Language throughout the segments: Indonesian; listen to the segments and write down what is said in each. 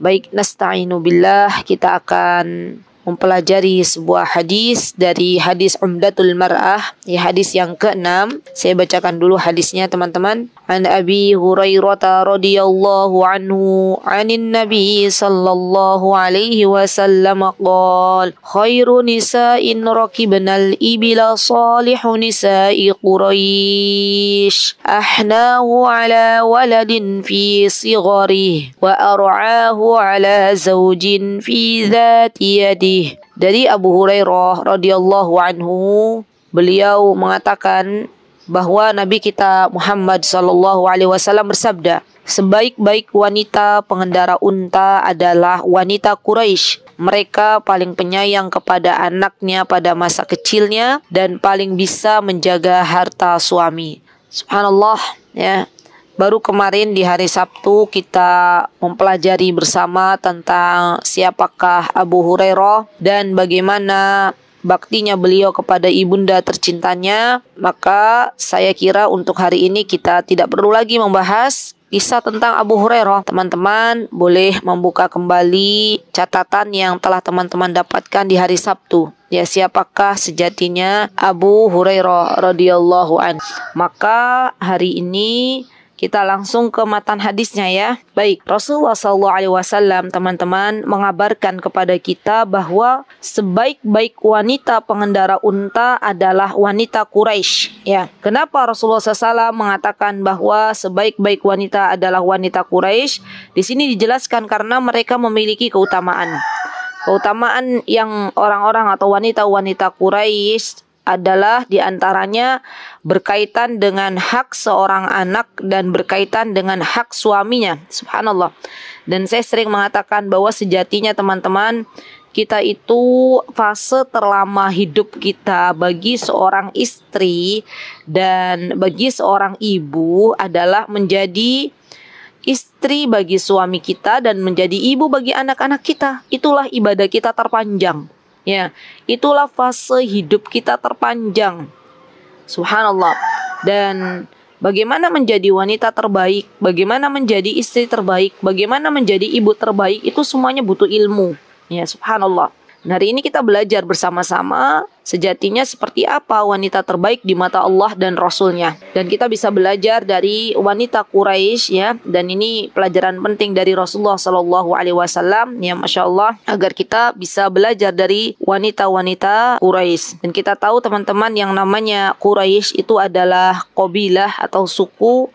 Baik, nasta'inu billah, kita akan mempelajari sebuah hadis dari hadis Umdatul Mar'ah ya hadis yang ke-6 saya bacakan dulu hadisnya teman-teman An Abi Hurairah radhiyallahu anhu anin Nabi sallallahu alaihi wasallam qol khairu nisa'in rakibnal ibila salihu nisa'i Quraisy ahnahu ala waladin fi sigharihi wa ar'ahu ala zawjin fi dhati yadi sahih dari Abu Hurairah radhiyallahu anhu beliau mengatakan bahwa Nabi kita Muhammad sallallahu alaihi wasallam bersabda sebaik-baik wanita pengendara unta adalah wanita Quraisy mereka paling penyayang kepada anaknya pada masa kecilnya dan paling bisa menjaga harta suami subhanallah ya Baru kemarin di hari Sabtu kita mempelajari bersama tentang siapakah Abu Hurairah dan bagaimana baktinya beliau kepada ibunda tercintanya, maka saya kira untuk hari ini kita tidak perlu lagi membahas kisah tentang Abu Hurairah. Teman-teman boleh membuka kembali catatan yang telah teman-teman dapatkan di hari Sabtu. Ya siapakah sejatinya Abu Hurairah radhiyallahu an? Maka hari ini kita langsung ke matan hadisnya ya. Baik, Rasulullah Shallallahu Alaihi Wasallam teman-teman mengabarkan kepada kita bahwa sebaik-baik wanita pengendara unta adalah wanita Quraisy. Ya, kenapa Rasulullah SAW mengatakan bahwa sebaik-baik wanita adalah wanita Quraisy? Di sini dijelaskan karena mereka memiliki keutamaan keutamaan yang orang-orang atau wanita-wanita Quraisy adalah diantaranya berkaitan dengan hak seorang anak dan berkaitan dengan hak suaminya. Subhanallah. Dan saya sering mengatakan bahwa sejatinya teman-teman kita itu fase terlama hidup kita bagi seorang istri dan bagi seorang ibu adalah menjadi istri bagi suami kita dan menjadi ibu bagi anak-anak kita. Itulah ibadah kita terpanjang Ya, itulah fase hidup kita terpanjang. Subhanallah. Dan bagaimana menjadi wanita terbaik, bagaimana menjadi istri terbaik, bagaimana menjadi ibu terbaik itu semuanya butuh ilmu. Ya, subhanallah. Nah, hari ini kita belajar bersama-sama sejatinya seperti apa wanita terbaik di mata Allah dan Rasulnya. Dan kita bisa belajar dari wanita Quraisy ya. Dan ini pelajaran penting dari Rasulullah Shallallahu Alaihi Wasallam ya, masya Allah agar kita bisa belajar dari wanita-wanita Quraisy. Dan kita tahu teman-teman yang namanya Quraisy itu adalah kobilah atau suku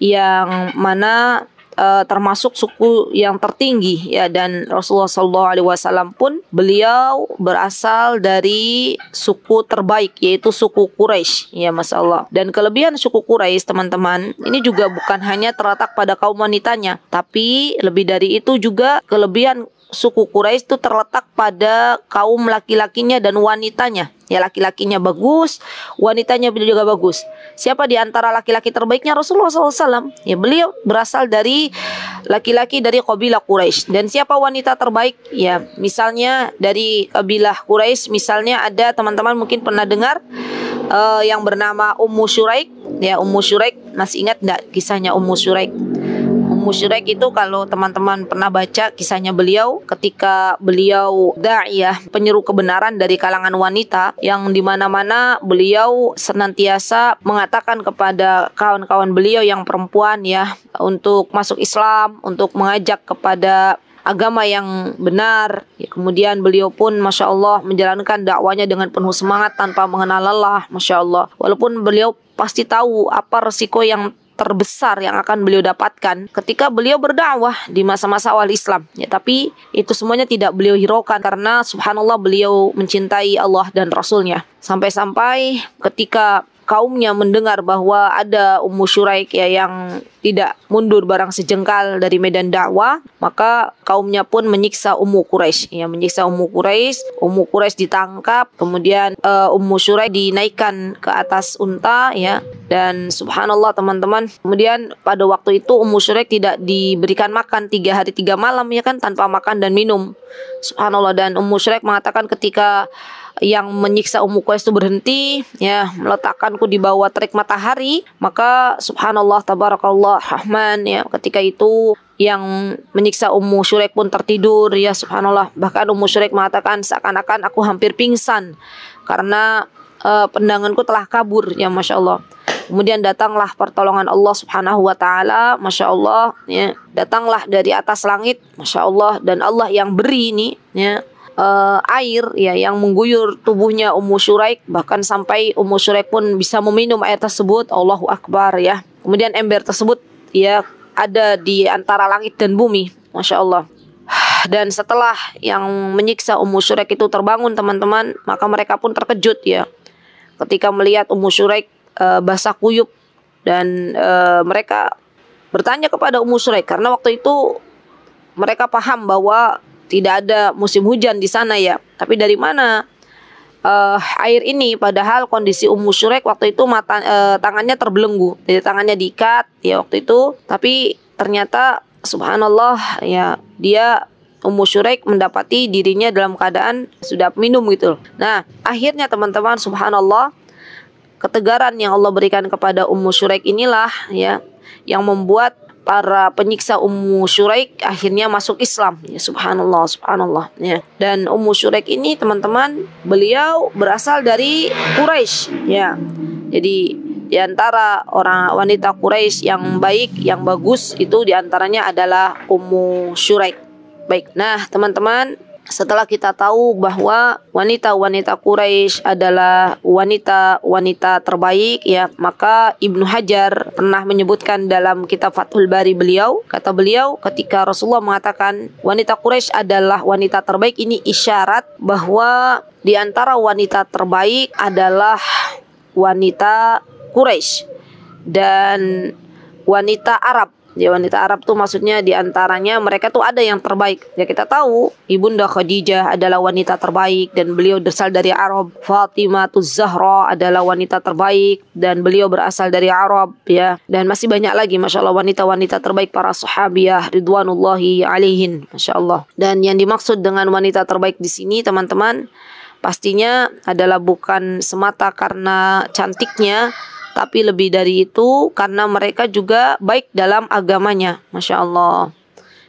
yang mana uh, termasuk suku yang tertinggi ya dan Rasulullah Shallallahu Alaihi Wasallam pun beliau berasal dari suku terbaik yaitu suku Quraisy ya Mas Allah dan kelebihan suku Quraisy teman-teman ini juga bukan hanya terletak pada kaum wanitanya tapi lebih dari itu juga kelebihan suku Quraisy itu terletak pada kaum laki-lakinya dan wanitanya. Ya laki-lakinya bagus, wanitanya beliau juga bagus. Siapa di antara laki-laki terbaiknya Rasulullah SAW? Ya beliau berasal dari laki-laki dari kabilah Quraisy. Dan siapa wanita terbaik? Ya misalnya dari kabilah Quraisy, misalnya ada teman-teman mungkin pernah dengar uh, yang bernama Ummu Shuraik. Ya Ummu Shuraik masih ingat tidak kisahnya Ummu Shuraik? musyrik itu kalau teman-teman pernah baca kisahnya beliau ketika beliau da'iyah penyeru kebenaran dari kalangan wanita yang dimana-mana beliau senantiasa mengatakan kepada kawan-kawan beliau yang perempuan ya untuk masuk Islam, untuk mengajak kepada agama yang benar. Ya, kemudian beliau pun, masya Allah, menjalankan dakwanya dengan penuh semangat tanpa mengenal lelah, masya Allah. Walaupun beliau pasti tahu apa resiko yang terbesar yang akan beliau dapatkan ketika beliau berdakwah di masa-masa awal Islam. Ya, tapi itu semuanya tidak beliau hiraukan karena subhanallah beliau mencintai Allah dan Rasulnya. Sampai-sampai ketika kaumnya mendengar bahwa ada Ummu Syuraik ya yang tidak mundur barang sejengkal dari medan dakwah, maka kaumnya pun menyiksa Ummu Quraisy. Ya, menyiksa Ummu Quraisy, Ummu Quraisy ditangkap, kemudian uh, Ummu Syuraik dinaikkan ke atas unta ya. Dan subhanallah teman-teman, kemudian pada waktu itu Ummu Syurek tidak diberikan makan tiga hari tiga malam ya kan tanpa makan dan minum. Subhanallah dan Ummu Syurek mengatakan ketika yang menyiksa Ummu Qais itu berhenti ya meletakkanku di bawah terik matahari maka subhanallah tabarakallah rahman ya ketika itu yang menyiksa Ummu Syurek pun tertidur ya subhanallah bahkan Ummu Syurek mengatakan seakan-akan aku hampir pingsan karena uh, pendanganku telah kabur ya masya Allah Kemudian datanglah pertolongan Allah Subhanahu wa taala, Masya Allah ya. Datanglah dari atas langit, Masya Allah dan Allah yang beri ini ya uh, air ya yang mengguyur tubuhnya Ummu Syuraik bahkan sampai Ummu Syuraik pun bisa meminum air tersebut Allahu Akbar ya kemudian ember tersebut ya ada di antara langit dan bumi Masya Allah dan setelah yang menyiksa Ummu Syuraik itu terbangun teman-teman maka mereka pun terkejut ya ketika melihat Ummu Syuraik uh, basah kuyup dan uh, mereka bertanya kepada Ummu Suraik karena waktu itu mereka paham bahwa tidak ada musim hujan di sana ya. Tapi dari mana uh, air ini? Padahal kondisi Ummu Syurek waktu itu mata uh, tangannya terbelenggu, jadi tangannya diikat ya waktu itu. Tapi ternyata Subhanallah ya dia Ummu Syuraik mendapati dirinya dalam keadaan sudah minum gitu. Nah akhirnya teman-teman Subhanallah ketegaran yang Allah berikan kepada Ummu Syuraik inilah ya yang membuat para penyiksa Ummu Syuraik akhirnya masuk Islam ya subhanallah subhanallah ya dan Ummu Syuraik ini teman-teman beliau berasal dari Quraisy ya jadi di antara orang wanita Quraisy yang baik yang bagus itu diantaranya adalah Ummu Syuraik baik nah teman-teman setelah kita tahu bahwa wanita-wanita Quraisy adalah wanita-wanita terbaik ya maka Ibnu Hajar pernah menyebutkan dalam kitab Fathul Bari beliau kata beliau ketika Rasulullah mengatakan wanita Quraisy adalah wanita terbaik ini isyarat bahwa di antara wanita terbaik adalah wanita Quraisy dan wanita Arab Ya wanita Arab tuh maksudnya diantaranya mereka tuh ada yang terbaik. Ya kita tahu ibunda Khadijah adalah wanita terbaik dan beliau berasal dari Arab. Fatimah tuh Zahra adalah wanita terbaik dan beliau berasal dari Arab ya. Dan masih banyak lagi masya Allah wanita-wanita terbaik para sahabiah Ridwanullahi alaihin masya Allah. Dan yang dimaksud dengan wanita terbaik di sini teman-teman pastinya adalah bukan semata karena cantiknya tapi lebih dari itu karena mereka juga baik dalam agamanya masya Allah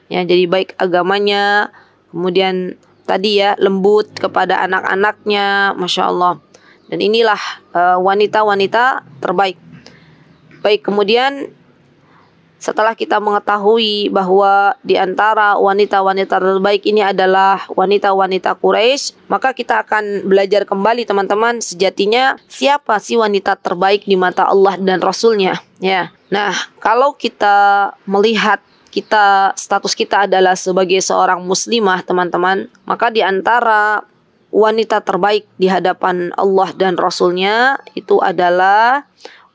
ya jadi baik agamanya kemudian tadi ya lembut kepada anak-anaknya masya Allah dan inilah eh, wanita-wanita uh, terbaik baik kemudian setelah kita mengetahui bahwa di antara wanita-wanita terbaik ini adalah wanita-wanita Quraisy, maka kita akan belajar kembali teman-teman sejatinya siapa sih wanita terbaik di mata Allah dan Rasulnya. Ya, nah kalau kita melihat kita status kita adalah sebagai seorang muslimah teman-teman, maka di antara wanita terbaik di hadapan Allah dan Rasulnya itu adalah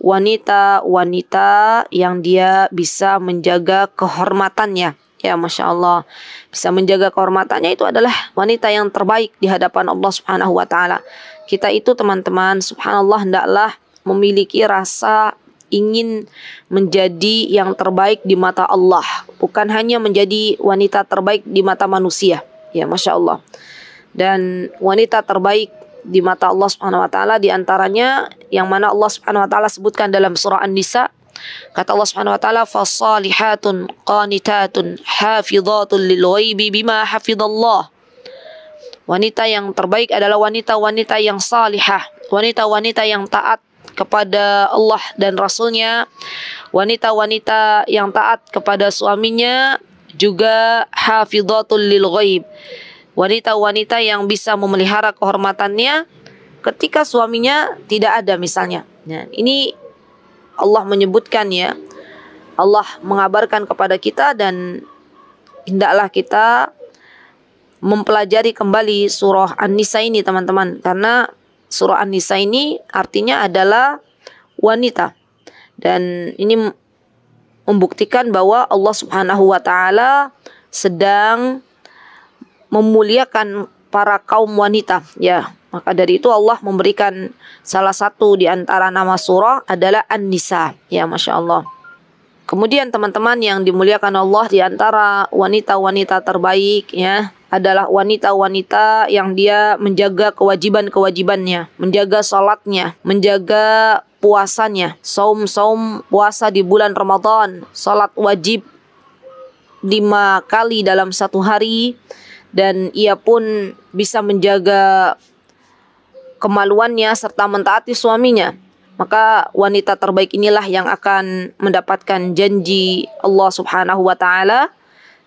wanita-wanita yang dia bisa menjaga kehormatannya. Ya Masya Allah Bisa menjaga kehormatannya itu adalah wanita yang terbaik di hadapan Allah subhanahu wa ta'ala Kita itu teman-teman subhanallah hendaklah memiliki rasa ingin menjadi yang terbaik di mata Allah Bukan hanya menjadi wanita terbaik di mata manusia Ya Masya Allah Dan wanita terbaik di mata Allah Subhanahu wa taala di antaranya yang mana Allah Subhanahu wa taala sebutkan dalam surah An-Nisa kata Allah Subhanahu wa taala fasalihatun qanitatun hafizatun lil ghaibi bima hafizallah wanita yang terbaik adalah wanita-wanita yang salihah wanita-wanita yang taat kepada Allah dan Rasulnya wanita-wanita yang taat kepada suaminya juga hafizatul lil ghaib wanita-wanita yang bisa memelihara kehormatannya ketika suaminya tidak ada misalnya. Nah, ini Allah menyebutkan ya. Allah mengabarkan kepada kita dan hendaklah kita mempelajari kembali surah An-Nisa ini teman-teman karena surah An-Nisa ini artinya adalah wanita. Dan ini membuktikan bahwa Allah Subhanahu wa taala sedang memuliakan para kaum wanita ya maka dari itu Allah memberikan salah satu di antara nama surah adalah An-Nisa ya Masya Allah kemudian teman-teman yang dimuliakan Allah di antara wanita-wanita terbaik ya adalah wanita-wanita yang dia menjaga kewajiban-kewajibannya, menjaga sholatnya, menjaga puasanya, saum-saum puasa di bulan Ramadan, sholat wajib lima kali dalam satu hari, dan ia pun bisa menjaga kemaluannya serta mentaati suaminya maka wanita terbaik inilah yang akan mendapatkan janji Allah Subhanahu wa taala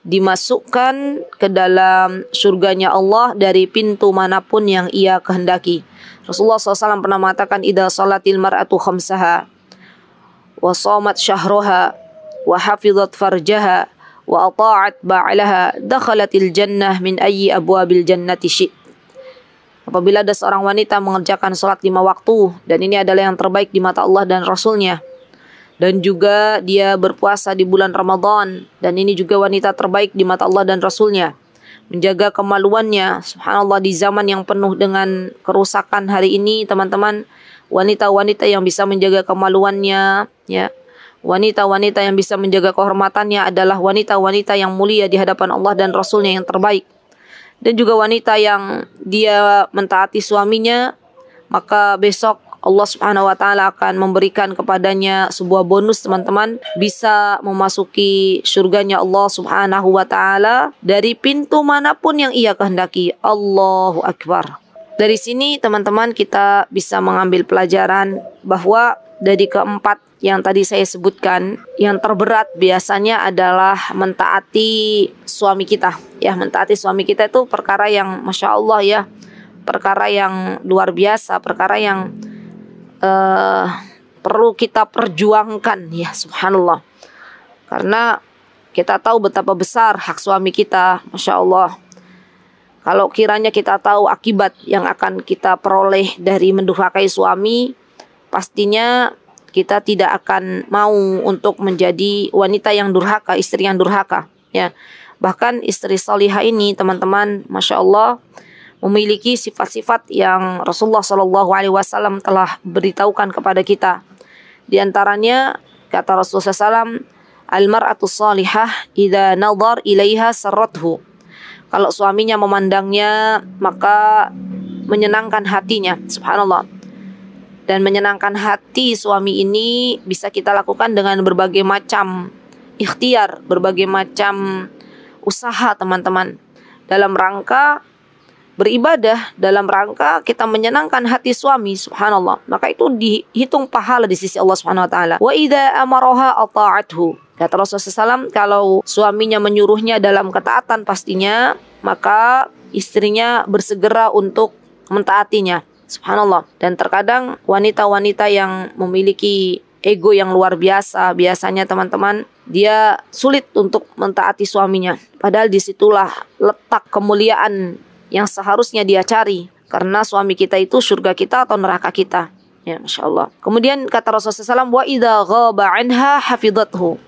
dimasukkan ke dalam surganya Allah dari pintu manapun yang ia kehendaki. Rasulullah SAW pernah mengatakan ida salatil mar'atu khamsaha wa syahroha wa hafizat farjaha wa ata'at ba'laha dakhalatil jannah min ayyi abwabil jannati syi. Apabila ada seorang wanita mengerjakan sholat lima waktu dan ini adalah yang terbaik di mata Allah dan Rasulnya dan juga dia berpuasa di bulan Ramadan dan ini juga wanita terbaik di mata Allah dan Rasulnya menjaga kemaluannya subhanallah di zaman yang penuh dengan kerusakan hari ini teman-teman wanita-wanita yang bisa menjaga kemaluannya ya Wanita-wanita yang bisa menjaga kehormatannya adalah wanita-wanita yang mulia di hadapan Allah dan Rasulnya yang terbaik. Dan juga wanita yang dia mentaati suaminya, maka besok Allah Subhanahu wa taala akan memberikan kepadanya sebuah bonus teman-teman bisa memasuki surganya Allah Subhanahu wa taala dari pintu manapun yang ia kehendaki. Allahu akbar. Dari sini teman-teman kita bisa mengambil pelajaran bahwa dari keempat yang tadi saya sebutkan, yang terberat biasanya adalah mentaati suami kita. Ya, mentaati suami kita itu perkara yang masya Allah ya, perkara yang luar biasa, perkara yang uh, perlu kita perjuangkan ya, subhanallah. Karena kita tahu betapa besar hak suami kita, masya Allah. Kalau kiranya kita tahu akibat yang akan kita peroleh dari mendurhakai suami, pastinya kita tidak akan mau untuk menjadi wanita yang durhaka, istri yang durhaka, ya. Bahkan istri salihah ini, teman-teman, masya Allah, memiliki sifat-sifat yang Rasulullah Shallallahu Alaihi Wasallam telah beritahukan kepada kita. Di antaranya kata Rasulullah SAW, Almar'atu salihah ida nazar ilaiha serothu. Kalau suaminya memandangnya maka menyenangkan hatinya. Subhanallah dan menyenangkan hati suami ini bisa kita lakukan dengan berbagai macam ikhtiar, berbagai macam usaha teman-teman. Dalam rangka beribadah, dalam rangka kita menyenangkan hati suami, subhanallah. Maka itu dihitung pahala di sisi Allah Subhanahu wa taala. Wa idza amaraha ata'athu. Kata Rasulullah SAW, kalau suaminya menyuruhnya dalam ketaatan pastinya, maka istrinya bersegera untuk mentaatinya. Subhanallah. Dan terkadang wanita-wanita yang memiliki ego yang luar biasa, biasanya teman-teman dia sulit untuk mentaati suaminya. Padahal disitulah letak kemuliaan yang seharusnya dia cari. Karena suami kita itu surga kita atau neraka kita. Ya, masya Allah. Kemudian kata Rasulullah SAW, wa idha ghaba anha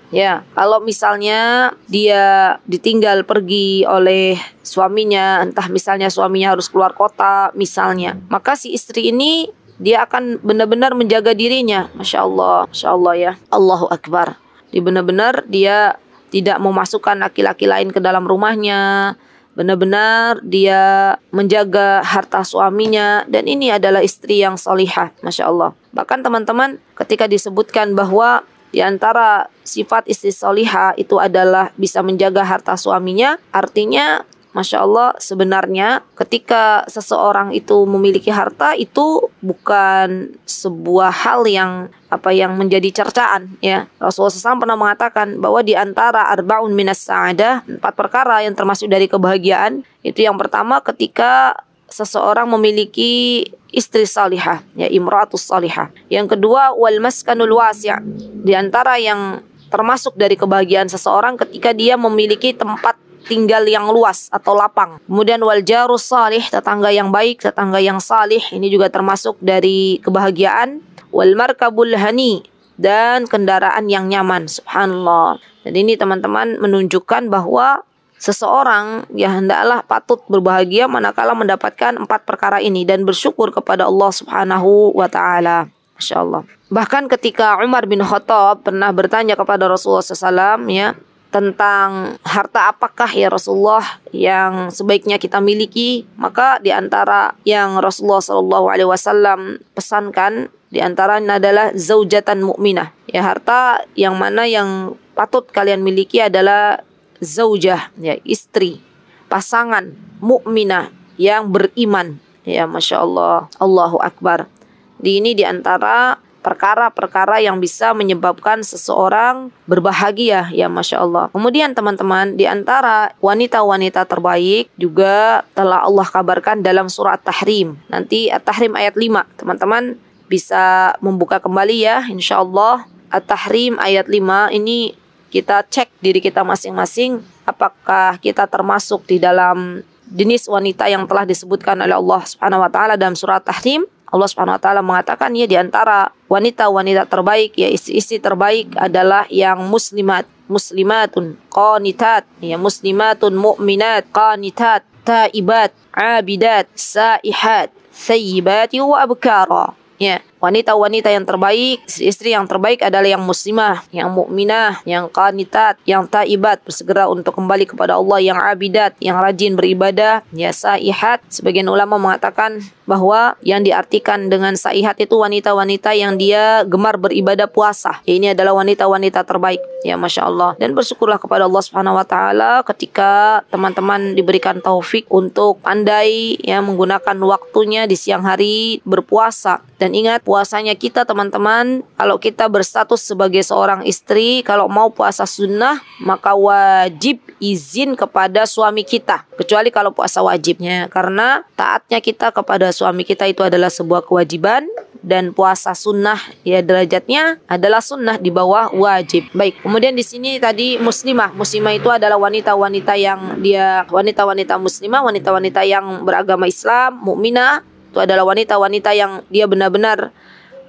Ya, kalau misalnya dia ditinggal pergi oleh suaminya, entah misalnya suaminya harus keluar kota, misalnya, maka si istri ini dia akan benar-benar menjaga dirinya. Masya Allah, masya Allah ya. Allahu Akbar. Dia benar-benar dia tidak memasukkan laki-laki lain ke dalam rumahnya, benar-benar dia menjaga harta suaminya dan ini adalah istri yang solihah, masya Allah. Bahkan teman-teman ketika disebutkan bahwa di antara sifat istri solihah itu adalah bisa menjaga harta suaminya, artinya Masya Allah sebenarnya ketika seseorang itu memiliki harta itu bukan sebuah hal yang apa yang menjadi cercaan ya Rasulullah SAW pernah mengatakan bahwa di antara arbaun minas ada empat perkara yang termasuk dari kebahagiaan itu yang pertama ketika seseorang memiliki istri salihah ya imratus salihah yang kedua wal maskanul wasi' di antara yang termasuk dari kebahagiaan seseorang ketika dia memiliki tempat tinggal yang luas atau lapang. Kemudian wal jarus salih, tetangga yang baik, tetangga yang salih, ini juga termasuk dari kebahagiaan. Wal markabul hani, dan kendaraan yang nyaman. Subhanallah. Jadi ini teman-teman menunjukkan bahwa seseorang ya hendaklah patut berbahagia manakala mendapatkan empat perkara ini dan bersyukur kepada Allah Subhanahu wa taala. Masya Allah. Bahkan ketika Umar bin Khattab pernah bertanya kepada Rasulullah SAW, ya, tentang harta apakah ya Rasulullah yang sebaiknya kita miliki maka di antara yang Rasulullah Shallallahu Alaihi Wasallam pesankan di antaranya adalah zaujatan mukminah ya harta yang mana yang patut kalian miliki adalah zaujah ya istri pasangan mukminah yang beriman ya masya Allah Allahu Akbar di ini di antara perkara-perkara yang bisa menyebabkan seseorang berbahagia ya Masya Allah kemudian teman-teman di antara wanita-wanita terbaik juga telah Allah kabarkan dalam surat tahrim nanti tahrim ayat 5 teman-teman bisa membuka kembali ya Insya Allah tahrim ayat 5 ini kita cek diri kita masing-masing apakah kita termasuk di dalam jenis wanita yang telah disebutkan oleh Allah Subhanahu wa taala dalam surat Tahrim Allah Subhanahu wa taala mengatakan ya di antara wanita-wanita terbaik ya istri-istri terbaik adalah yang muslimat, muslimatun, qanitat, ya muslimatun mu'minat, qanitat, taibat, abidat, saihat, sayyibat wa abkara. Ya, Wanita-wanita yang terbaik, istri yang terbaik adalah yang muslimah, yang mukminah, yang kanitat, yang taibat, bersegera untuk kembali kepada Allah, yang abidat, yang rajin beribadah, ya saihat. Sebagian ulama mengatakan bahwa yang diartikan dengan saihat itu wanita-wanita yang dia gemar beribadah puasa. Ya, ini adalah wanita-wanita terbaik. Ya, masya Allah. Dan bersyukurlah kepada Allah Subhanahu Wa Taala ketika teman-teman diberikan taufik untuk pandai ya menggunakan waktunya di siang hari berpuasa. Dan ingat puasanya kita teman-teman kalau kita berstatus sebagai seorang istri kalau mau puasa sunnah maka wajib izin kepada suami kita kecuali kalau puasa wajibnya karena taatnya kita kepada suami kita itu adalah sebuah kewajiban dan puasa sunnah ya derajatnya adalah sunnah di bawah wajib baik kemudian di sini tadi muslimah muslimah itu adalah wanita-wanita yang dia wanita-wanita muslimah wanita-wanita yang beragama Islam mukminah itu adalah wanita-wanita yang dia benar-benar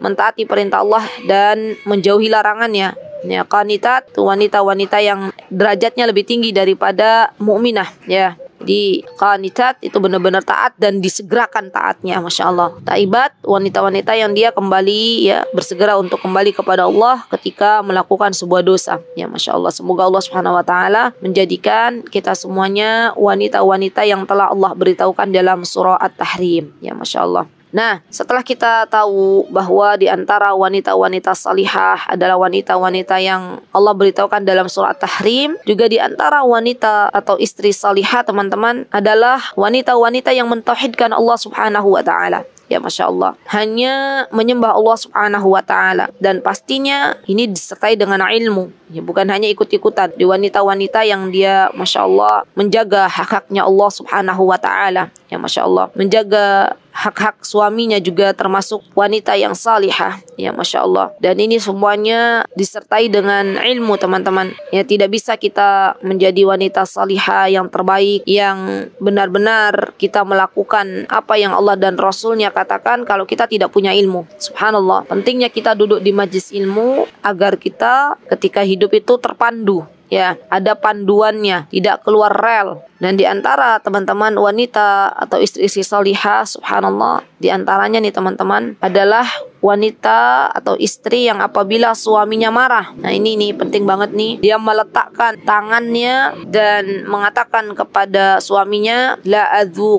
mentaati perintah Allah dan menjauhi larangannya. Ya, qanitat wanita-wanita yang derajatnya lebih tinggi daripada mukminah, ya. Jadi qanitat itu benar-benar taat dan disegerakan taatnya, masya Allah. Taibat wanita-wanita yang dia kembali ya bersegera untuk kembali kepada Allah ketika melakukan sebuah dosa. Ya masya Allah. Semoga Allah Subhanahu Wa Taala menjadikan kita semuanya wanita-wanita yang telah Allah beritahukan dalam surah At-Tahrim. Ya masya Allah. Nah, setelah kita tahu bahwa di antara wanita-wanita salihah adalah wanita-wanita yang Allah beritahukan dalam surah Tahrim, juga di antara wanita atau istri salihah teman-teman adalah wanita-wanita yang mentauhidkan Allah Subhanahu wa taala ya masya Allah hanya menyembah Allah subhanahu wa taala dan pastinya ini disertai dengan ilmu ya bukan hanya ikut-ikutan di wanita-wanita yang dia masya Allah menjaga hak haknya Allah subhanahu wa taala ya masya Allah menjaga hak-hak suaminya juga termasuk wanita yang salihah ya masya Allah dan ini semuanya disertai dengan ilmu teman-teman ya tidak bisa kita menjadi wanita salihah yang terbaik yang benar-benar kita melakukan apa yang Allah dan Rasulnya katakan kalau kita tidak punya ilmu subhanallah pentingnya kita duduk di majlis ilmu agar kita ketika hidup itu terpandu ya ada panduannya tidak keluar rel dan di antara teman-teman wanita atau istri-istri salihah subhanallah di antaranya nih teman-teman adalah wanita atau istri yang apabila suaminya marah nah ini nih penting banget nih dia meletakkan tangannya dan mengatakan kepada suaminya la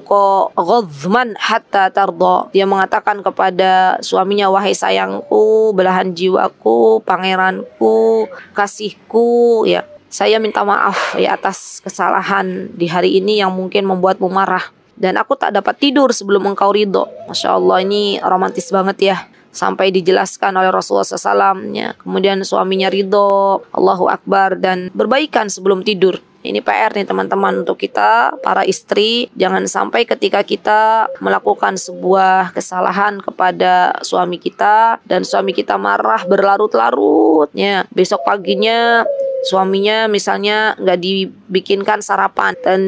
ko ghadhman hatta tardo dia mengatakan kepada suaminya wahai sayangku belahan jiwaku pangeranku kasihku ya saya minta maaf ya atas kesalahan di hari ini yang mungkin membuatmu marah. Dan aku tak dapat tidur sebelum engkau ridho. Masya Allah ini romantis banget ya sampai dijelaskan oleh Rasulullah SAW. Ya. Kemudian suaminya ridho, Allahu Akbar, dan berbaikan sebelum tidur. Ini PR nih teman-teman untuk kita para istri jangan sampai ketika kita melakukan sebuah kesalahan kepada suami kita dan suami kita marah berlarut-larutnya besok paginya suaminya misalnya nggak dibikinkan sarapan dan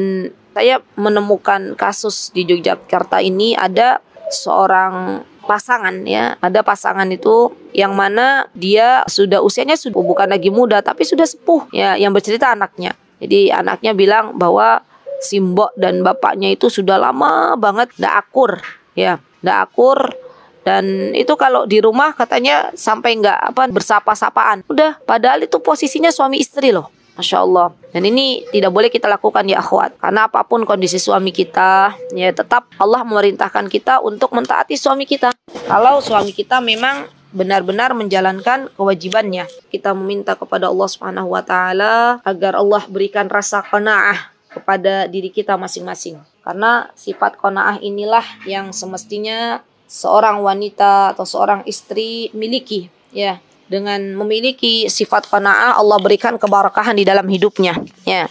saya menemukan kasus di Yogyakarta ini ada seorang pasangan ya. Ada pasangan itu yang mana dia sudah usianya sudah bukan lagi muda tapi sudah sepuh ya yang bercerita anaknya. Jadi anaknya bilang bahwa Simbok dan bapaknya itu sudah lama banget ndak akur ya, ndak akur dan itu kalau di rumah katanya sampai nggak apa bersapa-sapaan. Udah, padahal itu posisinya suami istri loh. Masya Allah. Dan ini tidak boleh kita lakukan ya akhwat. Karena apapun kondisi suami kita, ya tetap Allah memerintahkan kita untuk mentaati suami kita. Kalau suami kita memang benar-benar menjalankan kewajibannya. Kita meminta kepada Allah Subhanahu wa taala agar Allah berikan rasa qanaah kepada diri kita masing-masing. Karena sifat qanaah inilah yang semestinya seorang wanita atau seorang istri miliki, ya dengan memiliki sifat qanaah Allah berikan keberkahan di dalam hidupnya ya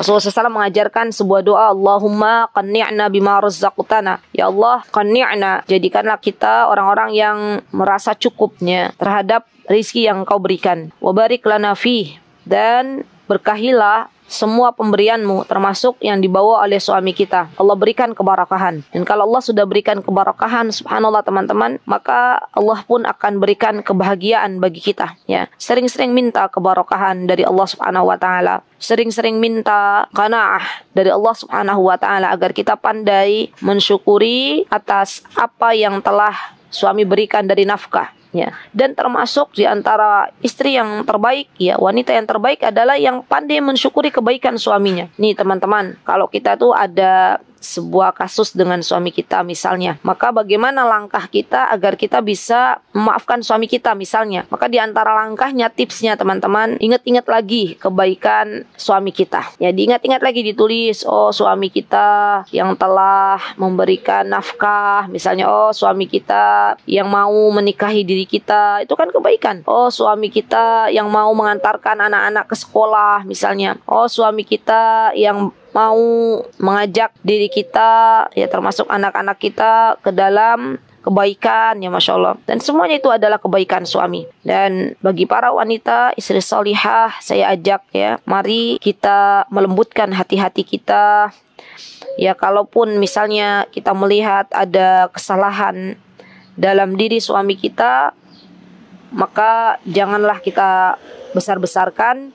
Rasulullah SAW mengajarkan sebuah doa Allahumma qanni'na bima razzaqtana ya Allah qanni'na jadikanlah kita orang-orang yang merasa cukupnya terhadap rizki yang kau berikan wabarik lana fih dan berkahilah semua pemberianmu termasuk yang dibawa oleh suami kita. Allah berikan keberkahan. Dan kalau Allah sudah berikan keberkahan subhanallah teman-teman, maka Allah pun akan berikan kebahagiaan bagi kita ya. Sering-sering minta keberkahan dari Allah Subhanahu wa taala. Sering-sering minta kanaah dari Allah Subhanahu wa taala agar kita pandai mensyukuri atas apa yang telah suami berikan dari nafkah ya dan termasuk di antara istri yang terbaik ya wanita yang terbaik adalah yang pandai mensyukuri kebaikan suaminya nih teman-teman kalau kita tuh ada sebuah kasus dengan suami kita misalnya. Maka bagaimana langkah kita agar kita bisa memaafkan suami kita misalnya. Maka di antara langkahnya tipsnya teman-teman ingat-ingat lagi kebaikan suami kita. Ya diingat-ingat lagi ditulis oh suami kita yang telah memberikan nafkah misalnya oh suami kita yang mau menikahi diri kita itu kan kebaikan. Oh suami kita yang mau mengantarkan anak-anak ke sekolah misalnya. Oh suami kita yang mau mengajak diri kita ya termasuk anak-anak kita ke dalam kebaikan ya masya Allah dan semuanya itu adalah kebaikan suami dan bagi para wanita istri salihah, saya ajak ya mari kita melembutkan hati-hati kita ya kalaupun misalnya kita melihat ada kesalahan dalam diri suami kita maka janganlah kita besar-besarkan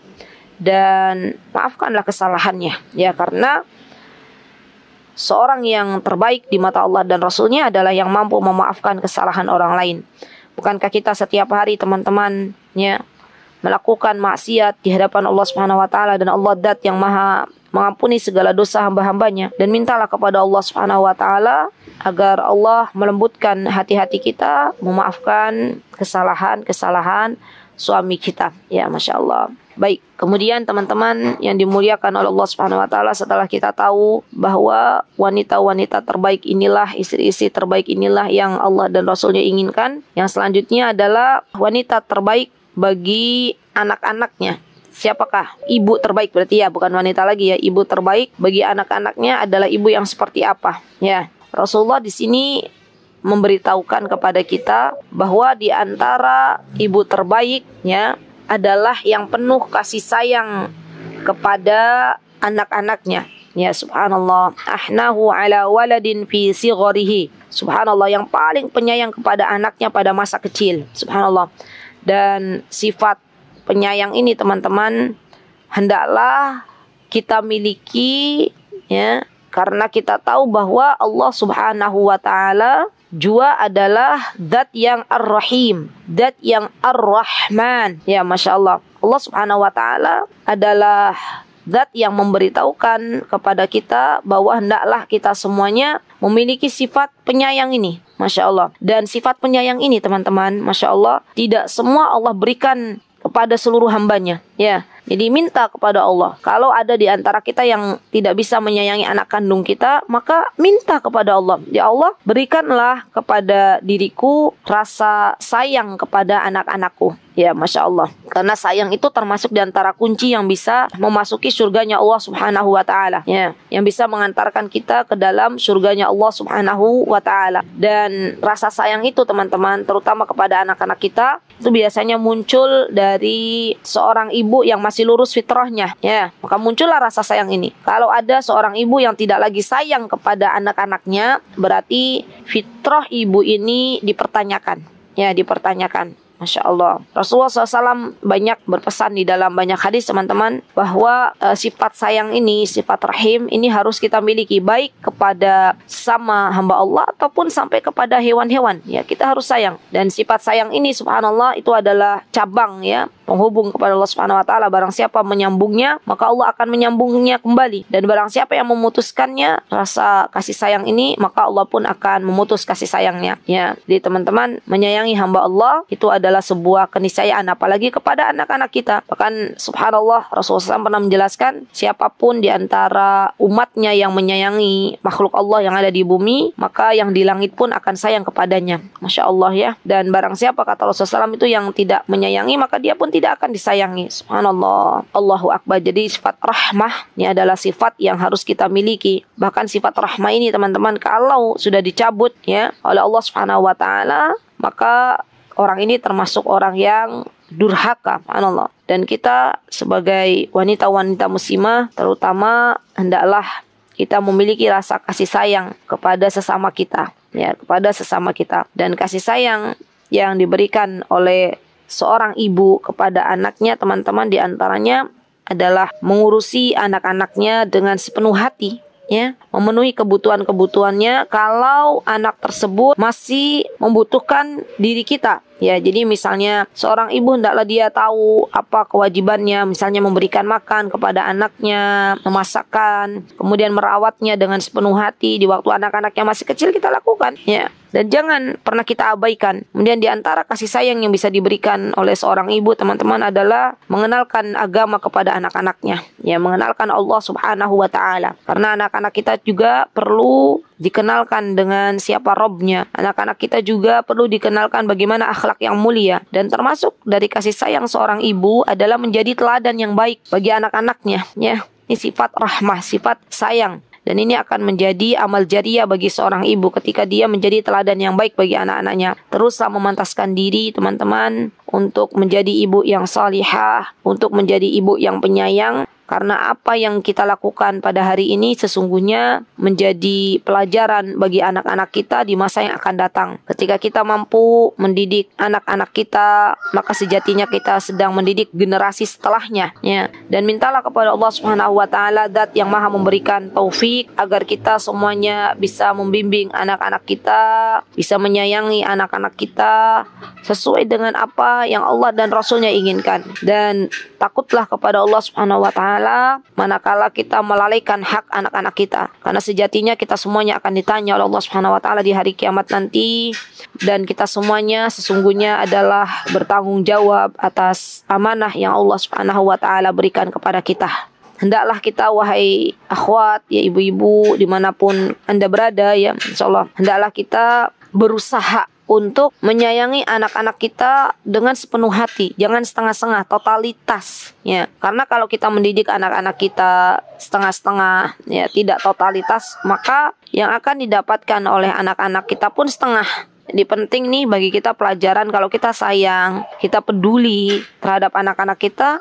dan maafkanlah kesalahannya ya karena seorang yang terbaik di mata Allah dan Rasulnya adalah yang mampu memaafkan kesalahan orang lain bukankah kita setiap hari teman-temannya melakukan maksiat di hadapan Allah Subhanahu wa taala dan Allah Dat yang Maha mengampuni segala dosa hamba-hambanya dan mintalah kepada Allah Subhanahu wa taala agar Allah melembutkan hati-hati kita memaafkan kesalahan-kesalahan suami kita ya Masya Allah Baik, kemudian teman-teman yang dimuliakan oleh Allah Subhanahu wa taala setelah kita tahu bahwa wanita-wanita terbaik inilah, istri-istri terbaik inilah yang Allah dan Rasulnya inginkan. Yang selanjutnya adalah wanita terbaik bagi anak-anaknya. Siapakah ibu terbaik berarti ya bukan wanita lagi ya, ibu terbaik bagi anak-anaknya adalah ibu yang seperti apa? Ya. Rasulullah di sini memberitahukan kepada kita bahwa di antara ibu terbaiknya adalah yang penuh kasih sayang kepada anak-anaknya. Ya subhanallah ahnahu ala waladin fi sigharihi. Subhanallah yang paling penyayang kepada anaknya pada masa kecil. Subhanallah. Dan sifat penyayang ini teman-teman hendaklah kita miliki ya karena kita tahu bahwa Allah Subhanahu wa taala Jua adalah Dat yang Ar-Rahim, Dat yang Ar-Rahman. Ya, Masya Allah. Allah subhanahu wa ta'ala adalah zat yang memberitahukan kepada kita bahwa hendaklah kita semuanya memiliki sifat penyayang ini. Masya Allah. Dan sifat penyayang ini teman-teman, Masya Allah, tidak semua Allah berikan kepada seluruh hambanya. Ya, jadi minta kepada Allah. Kalau ada di antara kita yang tidak bisa menyayangi anak kandung kita, maka minta kepada Allah. Ya Allah, berikanlah kepada diriku rasa sayang kepada anak-anakku. Ya, masya Allah. Karena sayang itu termasuk di antara kunci yang bisa memasuki surganya Allah Subhanahu wa taala. Ya, yang bisa mengantarkan kita ke dalam surganya Allah Subhanahu wa taala. Dan rasa sayang itu teman-teman, terutama kepada anak-anak kita, itu biasanya muncul dari seorang ibu yang masih masih lurus fitrahnya ya maka muncullah rasa sayang ini kalau ada seorang ibu yang tidak lagi sayang kepada anak-anaknya berarti fitrah ibu ini dipertanyakan ya dipertanyakan Masya Allah. Rasulullah SAW banyak berpesan di dalam banyak hadis teman-teman bahwa e, sifat sayang ini, sifat rahim ini harus kita miliki baik kepada sama hamba Allah ataupun sampai kepada hewan-hewan. Ya kita harus sayang dan sifat sayang ini Subhanallah itu adalah cabang ya penghubung kepada Allah Subhanahu wa taala. Barang siapa menyambungnya, maka Allah akan menyambungnya kembali. Dan barang siapa yang memutuskannya rasa kasih sayang ini, maka Allah pun akan memutus kasih sayangnya. Ya. Jadi teman-teman, menyayangi hamba Allah itu ada adalah sebuah keniscayaan apalagi kepada anak-anak kita. Bahkan subhanallah Rasulullah SAW pernah menjelaskan siapapun di antara umatnya yang menyayangi makhluk Allah yang ada di bumi, maka yang di langit pun akan sayang kepadanya. Masya Allah ya. Dan barang siapa kata Rasulullah SAW itu yang tidak menyayangi, maka dia pun tidak akan disayangi. Subhanallah. Allahu Akbar. Jadi sifat rahmah ini adalah sifat yang harus kita miliki. Bahkan sifat rahmah ini teman-teman kalau sudah dicabut ya oleh Allah Subhanahu wa taala maka orang ini termasuk orang yang durhaka, Allah. Dan kita sebagai wanita-wanita muslimah terutama hendaklah kita memiliki rasa kasih sayang kepada sesama kita, ya, kepada sesama kita. Dan kasih sayang yang diberikan oleh seorang ibu kepada anaknya, teman-teman diantaranya adalah mengurusi anak-anaknya dengan sepenuh hati, ya, memenuhi kebutuhan-kebutuhannya kalau anak tersebut masih membutuhkan diri kita Ya, jadi misalnya seorang ibu hendaklah dia tahu apa kewajibannya, misalnya memberikan makan kepada anaknya, memasakkan, kemudian merawatnya dengan sepenuh hati di waktu anak-anaknya masih kecil kita lakukan, ya. Dan jangan pernah kita abaikan. Kemudian di antara kasih sayang yang bisa diberikan oleh seorang ibu teman-teman adalah mengenalkan agama kepada anak-anaknya. Ya, mengenalkan Allah Subhanahu wa taala. Karena anak-anak kita juga perlu dikenalkan dengan siapa robnya. Anak-anak kita juga perlu dikenalkan bagaimana akhlak yang mulia. Dan termasuk dari kasih sayang seorang ibu adalah menjadi teladan yang baik bagi anak-anaknya. Ya, ini sifat rahmah, sifat sayang. Dan ini akan menjadi amal jariah bagi seorang ibu ketika dia menjadi teladan yang baik bagi anak-anaknya. Teruslah memantaskan diri, teman-teman untuk menjadi ibu yang salihah, untuk menjadi ibu yang penyayang, karena apa yang kita lakukan pada hari ini sesungguhnya menjadi pelajaran bagi anak-anak kita di masa yang akan datang. Ketika kita mampu mendidik anak-anak kita, maka sejatinya kita sedang mendidik generasi setelahnya. Ya. Dan mintalah kepada Allah Subhanahu wa taala dat yang Maha memberikan taufik agar kita semuanya bisa membimbing anak-anak kita, bisa menyayangi anak-anak kita sesuai dengan apa yang Allah dan Rasulnya inginkan dan takutlah kepada Allah Subhanahu wa taala manakala kita melalaikan hak anak-anak kita karena sejatinya kita semuanya akan ditanya oleh Allah Subhanahu wa taala di hari kiamat nanti dan kita semuanya sesungguhnya adalah bertanggung jawab atas amanah yang Allah Subhanahu wa taala berikan kepada kita hendaklah kita wahai akhwat ya ibu-ibu dimanapun anda berada ya insyaallah hendaklah kita berusaha untuk menyayangi anak-anak kita dengan sepenuh hati, jangan setengah-setengah, totalitas ya. Karena kalau kita mendidik anak-anak kita setengah-setengah ya, tidak totalitas, maka yang akan didapatkan oleh anak-anak kita pun setengah ini penting nih bagi kita pelajaran kalau kita sayang, kita peduli terhadap anak-anak kita,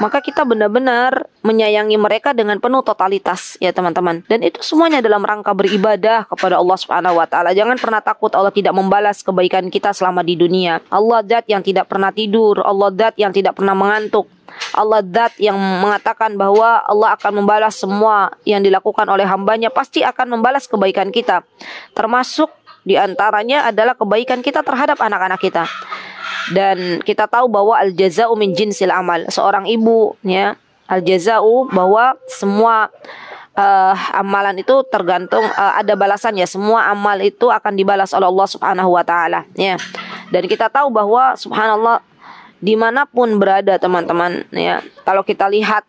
maka kita benar-benar menyayangi mereka dengan penuh totalitas ya teman-teman. Dan itu semuanya dalam rangka beribadah kepada Allah Subhanahu wa taala. Jangan pernah takut Allah tidak membalas kebaikan kita selama di dunia. Allah zat yang tidak pernah tidur, Allah zat yang tidak pernah mengantuk. Allah dat yang mengatakan bahwa Allah akan membalas semua yang dilakukan oleh hambanya pasti akan membalas kebaikan kita termasuk di antaranya adalah kebaikan kita terhadap anak-anak kita. Dan kita tahu bahwa al jazau min jinsil amal. Seorang ibu ya, al jazau bahwa semua uh, amalan itu tergantung uh, ada balasannya. Semua amal itu akan dibalas oleh Allah Subhanahu wa taala, ya. Dan kita tahu bahwa subhanallah dimanapun berada teman-teman ya kalau kita lihat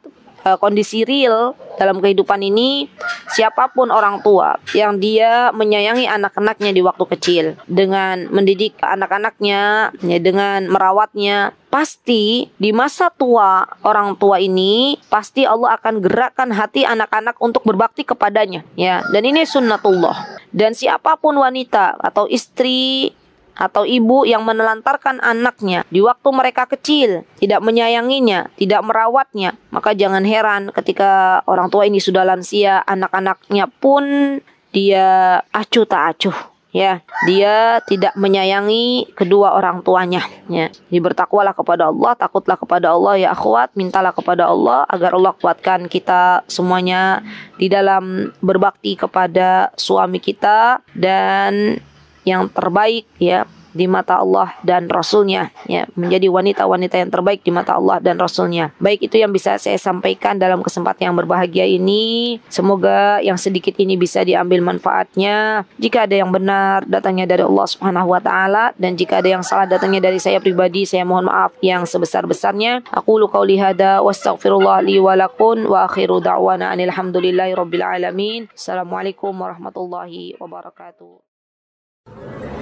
Eh, kondisi real dalam kehidupan ini siapapun orang tua yang dia menyayangi anak-anaknya di waktu kecil dengan mendidik anak-anaknya ya dengan merawatnya pasti di masa tua orang tua ini pasti Allah akan gerakkan hati anak-anak untuk berbakti kepadanya ya dan ini sunnatullah dan siapapun wanita atau istri atau ibu yang menelantarkan anaknya di waktu mereka kecil, tidak menyayanginya, tidak merawatnya, maka jangan heran ketika orang tua ini sudah lansia, anak-anaknya pun dia acuh tak acuh ya dia tidak menyayangi kedua orang tuanya ya jadi bertakwalah kepada Allah takutlah kepada Allah ya akhwat mintalah kepada Allah agar Allah kuatkan kita semuanya di dalam berbakti kepada suami kita dan yang terbaik ya di mata Allah dan Rasulnya ya menjadi wanita-wanita yang terbaik di mata Allah dan Rasulnya baik itu yang bisa saya sampaikan dalam kesempatan yang berbahagia ini semoga yang sedikit ini bisa diambil manfaatnya jika ada yang benar datangnya dari Allah Subhanahu Wa Taala dan jika ada yang salah datangnya dari saya pribadi saya mohon maaf yang sebesar-besarnya aku lukau lihada wastaghfirullah li walakun wa akhiru da'wana anilhamdulillahi rabbil alamin assalamualaikum warahmatullahi wabarakatuh you